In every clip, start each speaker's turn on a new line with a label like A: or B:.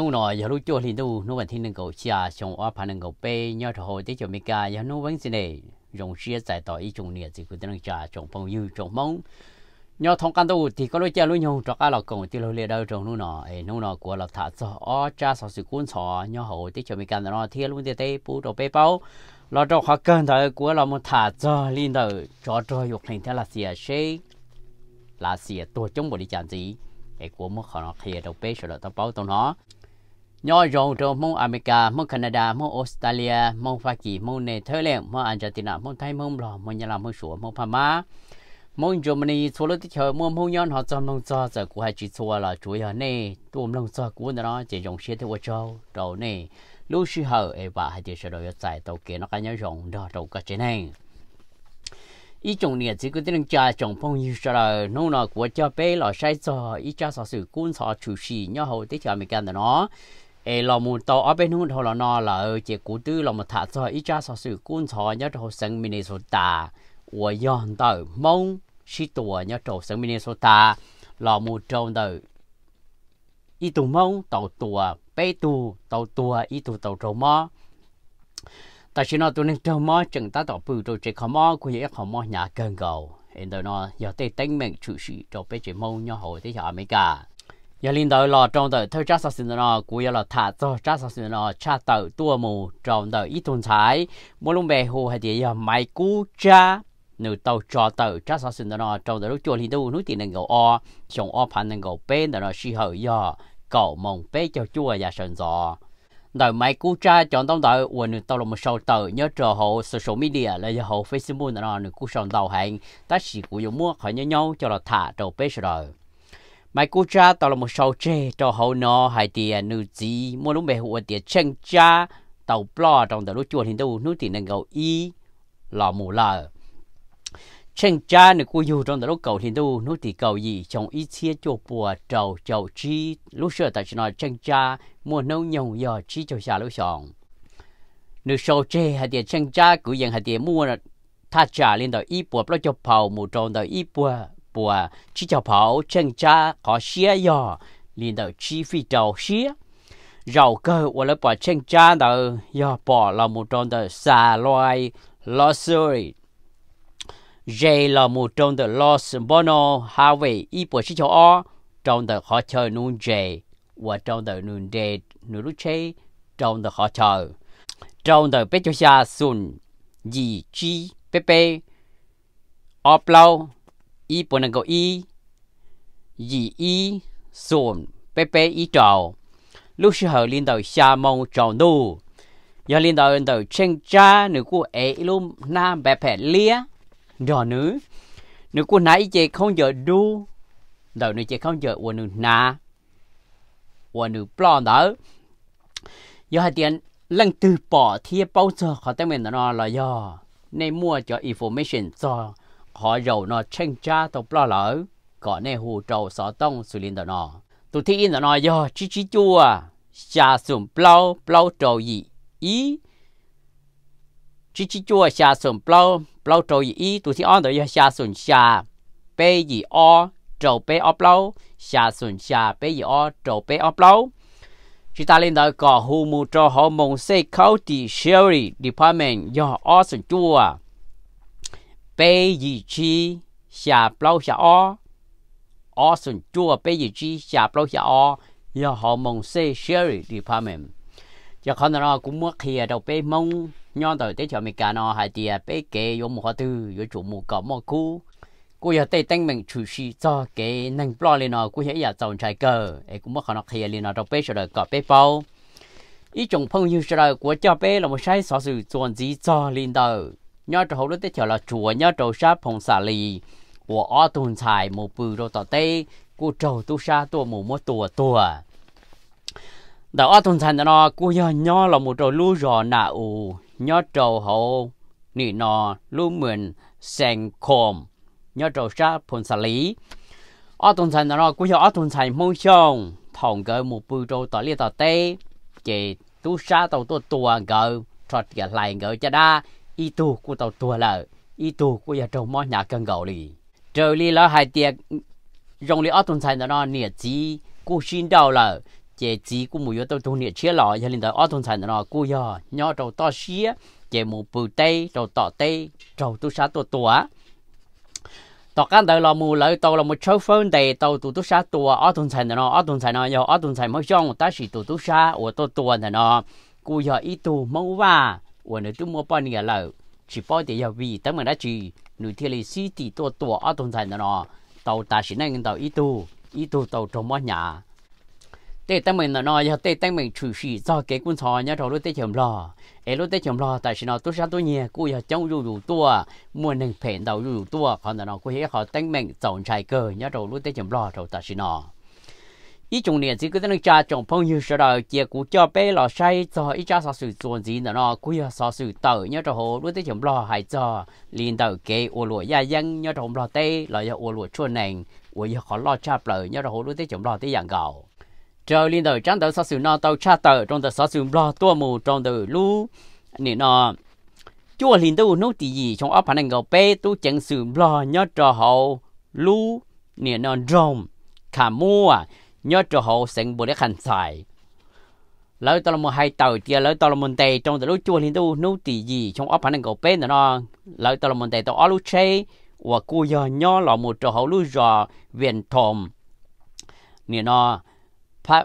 A: nông nọ giờ lúc cho thì đâu nô vẫn thiên năng cầu xa xong ở phần năng cầu bê nhớ thợ hồi tới cho mấy cái giờ nô vẫn xin này dùng chia giải tỏ ý chung nhiệt gì của năng trà trong phong yêu trong mong nhớ thông căn đâu thì có lối chơi lối nhau cho cả là cùng thì lối lề đâu trong nông nọ ấy nông nọ của là thả cho ở cha sáu sự quân sọ nhớ hồi tới cho mấy cái nọ thiên luôn tới tới bù đồ bê bao lọ cho khó cần thời của lọ một thả cho linh đầu cho cho dục hình thế là xìa xế là xìa tôi chống bộ đi chạm gì cái của mất khó nó khía đầu bê rồi tao báo tao nó nhỏ rộng rộng mong America, mong Canada, mong Australia, mong Hoa Kỳ, mong Netherlands, mong Argentina, mong Thái, mong Lò, mong Nhà Lào, mong Sủa, mong Pama, mong Germany, số lượng tích hợp mong mong nhân họ trong lòng cho giờ của hai chỉ số là chủ yếu nè, tuôn lòng cho của nó chỉ dòng xe theo châu đầu nè, lúc sư hở e và hai chỉ số đầu giải tàu kia nó cái nhỏ rộng đó đầu cái trên này ý chồng nè chỉ có tiếng cha chồng phong yêu sao là nông nọ của cha bé là sai cho ý cha sợ sự cuốn sợ chủ sĩ nhau hậu tích cho mình cái nó ê lò tàu ở bên hông thầu là nó ờ, là tư là một thả cho ít cha sở sự cuốn nhớ thầu sân Minnesota của yon tàu mong sĩ tùa nhớ thầu sân Minnesota lò mù trâu tàu ít tù mong tàu tùa bê tù tàu tùa ít tù tàu trâu ta chỉ nói tụi nên trâu chừng ta tàu bự rồi chỉ khó mò của dễ khó mò nhà cơn gầu em tàu nó giờ tê tính mình chủ sĩ trâu bê chỉ mong nhau hồi tới giờ Mỹ cả giờ linh đầu là trong đời thôi chắc sao xin nó cú giờ lò thả cho chắc sao xin nó cha tàu tua mù trong đời ít tuần thái mỗi lúc về hồ hay thì giờ à, máy cú cha nếu tàu cho tàu chắc sao xin nó trong đời lúc chùa linh đầu núi tiền năng gầu o trong o phản năng gầu bên đó nó si hở giờ cậu mong bé cho chùa và sơn gió đời máy cú cha chọn tông đời quần tàu là một sầu tờ nhớ trò hộ social media là giờ hộ facebook nó nó cú sơn đầu hàng ta chỉ cú dùng mua khỏi nhau nhau cho là thả đầu bé rồi mai cô cha tao là một sầu chê cho hậu nó hay tiền nữ gì mua lúc mẹ hùa à, tiền chân cha tàu blo trong tàu lúc chuột thì đâu nước tiền năng cầu y lò mù lờ chân cha nữ cô yêu trong tàu lúc cầu thì đâu nước tiền cầu gì trong ý chia cho bùa trầu trầu chi lúc xưa ta chỉ nói chân cha mua nấu nhồng giờ chi cho xa lúc sòn nữ sầu chê hay tiền chân cha cứ dần hay tiền mua là tha trả lên tàu y bùa blo cho phàu mù trong tàu y bùa bùa chỉ cho bảo chân cha có xia yo liền đầu chi phi đầu xia rau cơ và lại bỏ chân cha đầu yo bỏ là một trong đầu xà loài lo suri dây là một trong đầu lo bono hawaii y bùa chỉ cho o trong đầu khó chơi nun dây và trong đầu nun dây nun lúc chơi trong đầu khó chơi trong đầu bé cho xa sùn gì chi bé bé ọp lâu y bộ năng cầu y lúc sư hờ đầu xa mong trầu nu đầu liên đầu chen cha nữ cô ấy luôn nam bé bé lia đò nữ nữ cô nãy chị không giờ đu đầu nữ chị không giờ uo nữ na uo nữ giờ hai tiền lần từ bỏ thiệp bao giờ họ tên mình nó là do mua cho information cho họ giàu nó tranh cha tàu lo lỡ có nè hù trầu xó tông xử lý nó tụi thi in nó yo chi chi chua à, xa sùm plau plau trầu gì ý chi chi chua à, xa sùm plau plau trầu gì ý tụi thi on đó yo xa sùm xa bê gì o trầu bê o plau xa sùm xa bê gì o trầu bê o plau chúng ta lên đó có hù mù trò họ mong xây khâu tì sherry department yo o sùm chua à bây gì chi xà bao xà o o sùn chua bây gì chi xà bao xà o giờ họ mong xe sherry department giờ con nó cũng mất kia đầu bây mong nhon tới tới cho mình cả nó hai thì bây kê vô một hoa tư vô chủ một cỏ một cú, cú giờ tây tăng mình chủ sĩ cho cái năng lo lên nó cú hiện giờ trồng trái cờ ấy cũng mất khả năng kia lên nó đầu bây rồi có bây bao ý chúng phong yêu như rồi của cho bây là một sai sở sự chuẩn gì cho lên đầu nhớ trâu hậu lúc tết chờ là chùa nhớ trâu sát phong xà lì của o tuần xài một bự rồi tỏ tê cô trâu tu sa tua mù mua tua tua đó o tuần xài nó cô nhớ nhớ là một trâu lu rò nà ù nhớ trâu hậu nị nọ lu mượn sen khom nhớ trâu sát phong xà lì ở tuần thành nó cũng như ở tuần thành mong sông thòng gỡ một bự trâu tỏ liên tỏ tê chỉ tu sa tàu tu tua gỡ trọt gỡ lại gỡ cho đa y tu của tàu tua là y tu của nhà trâu mỏ nhà cần gạo lì trời lì là hai tiệc rong lì ở tuần sai nó nè chỉ cô xin đầu là chế chỉ của mùi tàu tu nè chia lọ cho nên ở tuần sai nó cô giờ nhỏ trâu to xía chế một bự tây trâu tọ tây trâu tu sa tua tua tọt cái đời là mù lợi tàu là một số phân đề tàu tụ tu sa tua ở tuần sai nó ở tuần sai nó giờ ở tuần sai mới xong ta chỉ tụ tu sa ở tàu tua nó cô giờ ít tu mau va 我呢都莫半年了，只包点要味，等么那去，你天里西地多多啊，通常的喏，到大时那个到一度一度到周末 nhà。tê tay mình nó giờ tê tay mình chủ sĩ do cái quân sò nhá rồi tê chậm lo ấy lúc tê chậm lo tại sao nó tôi sao tôi nhẹ cô giờ trong rủ rủ tua mua nền phèn đầu rủ rủ tua còn là nó cô hết họ tay mình chọn trái cờ nhá rồi lúc tê chậm lo rồi tại sao nó ý chung này chỉ có tên cha chồng phong như sau đó chia cú cho bé lò say cho ý cha sao sự chuẩn gì nữa nó cứ sao sự tờ nhớ cho hồ đối tới chồng lo hại cho liền tờ kế ô lụa gia dân nhớ chồng lo tê lo ya ô lụa chuồn nền ô ya khó lo cha bờ nhớ cho hồ đối tới chồng lo tê dạng gạo trời liền tờ trắng tờ sao sự no tàu cha tờ trong tờ sao sự lo tua mù trong tờ lu nè nó chúa liền tàu nô tì gì trong ấp hành hành gạo bé tu chẳng sự lo nhớ cho hồ lu nè nó rồng khả mua à, nhớ cho hộ sinh bồ đề khăn xài lỡ là một hai tàu kia lỡ là một tề trong tờ lúc chua liên tu nô tì gì trong ấp hắn cầu bên nó lỡ là một tề tao ở lúc chơi và cô giờ nhớ là một trò hậu lúc giờ viện thòm nè nó phát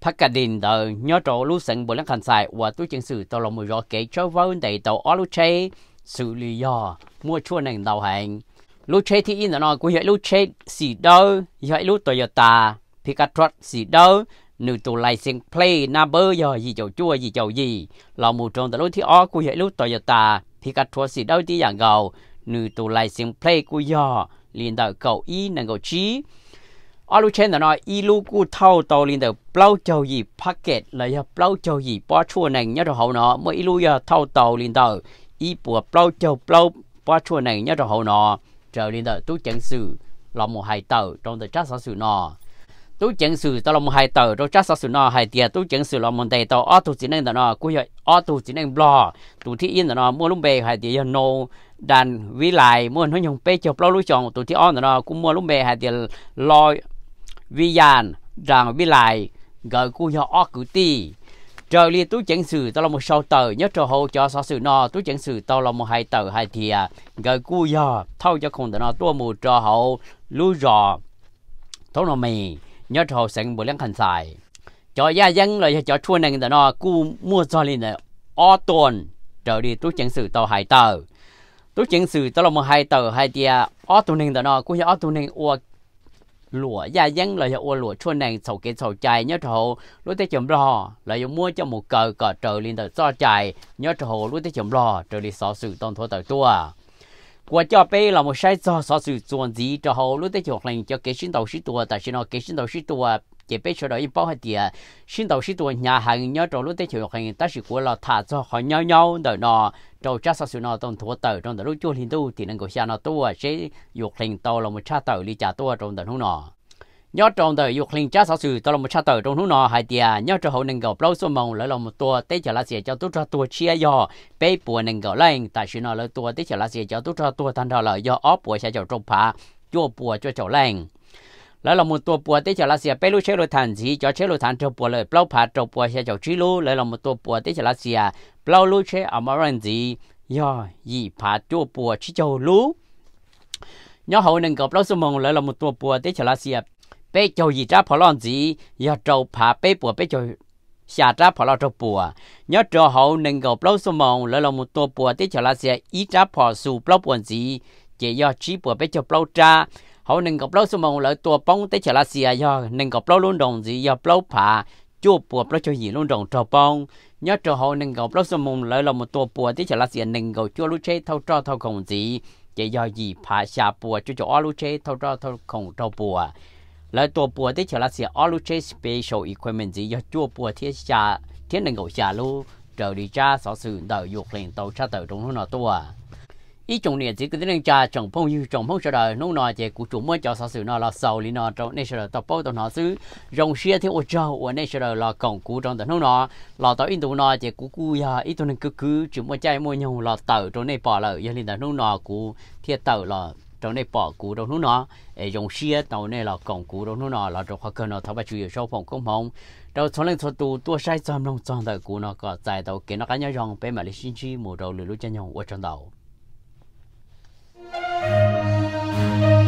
A: phát cả đình tờ nhớ trò lúc sinh bồ đế khăn xài và tôi chứng sự tao là một trò kể cho vào tề tao ở lúc chơi xử lý do mua chua nền đầu hàng lúc chơi thì in nó cũng vậy lúc chơi gì đâu vậy lúc Toyota Pikachu gì đâu nữ tụ lại xin play na bơ giờ gì chầu chua gì chầu gì lò mù tròn tại lúc thì ó cũng vậy lúc Toyota Pikachu gì đâu thì dạng gầu nữ tụ lại xin play cũng giờ liền đầu cầu y nàng cầu chí ở lúc trên nó y lu cu thâu tàu liền đầu bao chầu gì packet là giờ bao chầu gì bỏ chua nành nhớ đầu hậu nó mới y lu giờ thâu tàu liền đầu y bùa bao chầu bao bỏ chua nành nhớ đầu hậu nó trở nên là tú chân sự là một hai tờ trong thời trách sản sự nọ tú chân sự ta là một hai tờ trong trách sản sự nọ hai tiền tú chân sự là một đề tờ ở tu chỉ nên là nọ cuối rồi ở tu chỉ nên lo tu thi yên là nọ mua lúc bề hai tiền nô đàn vi lại mua nó nhung bê chụp lo lối chọn tu thi on là nọ cũng mua lúc bề hai tiền lo vi dàn rằng vi lại gỡ cú cho ở cử ti trời li tú chẳng sử tao là một sáu tờ nhớ trò hậu cho sáu sử no tú chẳng sử tao là một hai tờ hai thì à cu giờ thâu cho không tao nó tua một trò hậu lú rò thấu nó mì nhớ trò hậu sẵn bộ lăng hành xài cho gia dân rồi cho chua nè tao nó cu mua cho lên này o tuần trời đi tú chẳng sử tao hai tờ tú chẳng sử tao là một hai tờ hai thì à o tuần nè tao nó cu giờ o tuần nè uo หลัวยายังเลยจะอ้วนหลัวชวนแดงสาวเกศสาวใจเนือะโถรู้แต่จมรอเลยจะมั่วจะหมูเกอก็เจอลินแต่ซ้อใจเนือะโถรู้แต่จมรอเจอลิสอสื่อต้องทัวต่อตัวกว่าจะไปเราไม่ใช่สอสื่อส่วนจีจะเอารู้แต่จกแรงจะเกชินต่อชิตัว แต่ชินอเกชินต่อชิตัว chế biết giờ đó bao hết tiệt xin đầu xin tuổi nhà hàng nhớ trâu lúc tết chiều hàng ta chỉ của là thả cho họ nhau nhau đợi nó trâu cha sao xíu nó trong thua tờ trong đó lúc chưa hình tu thì nên có xe nó tua sẽ à, dục hình to là một cha tờ đi trả tua trong đó không nọ nhớ trong đời dục linh cha sáu sự tôi là một cha tử trong lúc nọ hai tiệt nhớ trong hậu nâng gầu lâu số mong lấy lòng một tua tết trở lại sẽ cho tôi cho tua chia yo bé bùa nâng gầu lên tại sự nọ lấy tua tết trở lại sẽ cho tôi cho tua thằng đó là do óp bùa sẽ cho trong phá chua bùa cho cháu lên แล้วเรามุตัวปัวที่จะลาเสียไปรู้เชลทันสีจอเชลทันเจ้าปัวเลยเปล่าผาเจ้าปัวเชียเจ้าชิลูแล้วเรามุตัวปัวที่จะลาเสียเปล่ารู้เชอมารันสีย่อยี่ผาจ้าปัวชิเจ้ารู้ย่อเขาหนึ่งกับเปล่าสมองแล้วเรามุตัวปัวที่จะลาเสียไปเจ้ายีจ้าพลอนสีย่อเจ้าผาไปปัวไปเจ้าชาจ้าพอนเจ้าปัวย่อเจ้าเขาหนึ่งกับเปล่าสมองแล้วเรามุตัวปัวที่จะลาเสียอีจ้าพอสู่เปล่าปวนสีเจียย่อชี้ปัวไปเจ้าเปล่าจ้า hậu nâng gặp lâu số mong lợi tua bông tới chả là xì à do nâng gặp lâu luôn đồng gì do lâu phà chua bùa lâu cho gì luôn đồng trò bông nhớ trò hậu nâng gặp lâu số mong lợi là một tua bùa tới chả là xì nâng gặp chua lúc chế thâu trò thâu không gì chỉ do gì phà xà bùa cho chỗ lúc chế thâu trò thâu không trò bùa lợi tua bùa tới chả là xì lúc chế special equipment gì do chua bùa thiết xà thiết nâng gặp xà luôn trở đi cha sở sự đời dục liền tàu cha tàu trong nào tua ý chồng này chỉ cái tiếng cha chồng phong như chồng phong sợ đời nông nọ chỉ cụ chủ mới cho sao sự nọ là sầu lý nọ trong nên sợ đời tập bao tập nọ xứ rồng xia thì ô châu ô nên sợ đời là cổng cụ trong tận nông nọ là tao in tụ nọ chỉ cụ cụ ya ít tụ nên cứ cứ chỉ mới chạy mua nhau là tàu trong này bỏ lại gia đình tận nông nọ cụ thiệt tàu là trong này bỏ cụ trong nông nọ rồng xia tàu này là cổng cụ trong nông nọ là trong khoa cơ nọ nó thao ba chuyện sau phòng công phòng đầu trong lên cho tu tua sai trong nông trong đời cụ nó có dài đầu kiến nó cá nhau rồng bên mà lịch sinh chi mù đầu lười lú chân nhau ở trong đầu Thank you.